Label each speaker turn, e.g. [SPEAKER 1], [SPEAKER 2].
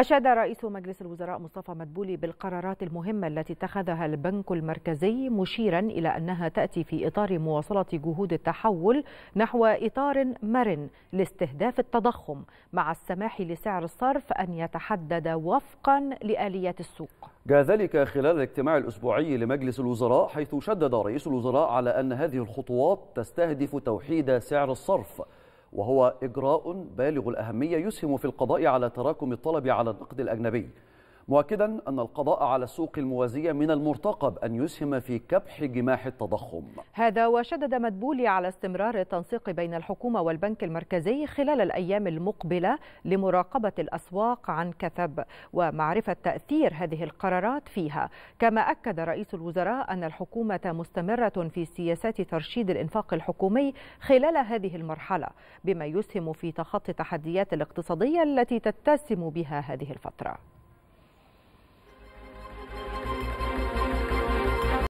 [SPEAKER 1] أشاد رئيس مجلس الوزراء مصطفى مدبولي بالقرارات المهمة التي اتخذها البنك المركزي مشيرا إلى أنها تأتي في إطار مواصلة جهود التحول نحو إطار مرن لاستهداف التضخم مع السماح لسعر الصرف أن يتحدد وفقا لآليات السوق
[SPEAKER 2] جاء ذلك خلال الاجتماع الأسبوعي لمجلس الوزراء حيث شدد رئيس الوزراء على أن هذه الخطوات تستهدف توحيد سعر الصرف وهو إجراء بالغ الأهمية يسهم في القضاء على تراكم الطلب على النقد الأجنبي مؤكدا أن القضاء على السوق الموازية من المرتقب أن يسهم في كبح جماح التضخم
[SPEAKER 1] هذا وشدد مدبولي على استمرار التنسيق بين الحكومة والبنك المركزي خلال الأيام المقبلة لمراقبة الأسواق عن كثب ومعرفة تأثير هذه القرارات فيها كما أكد رئيس الوزراء أن الحكومة مستمرة في سياسات ترشيد الإنفاق الحكومي خلال هذه المرحلة بما يسهم في تخطي التحديات الاقتصادية التي تتسم بها هذه الفترة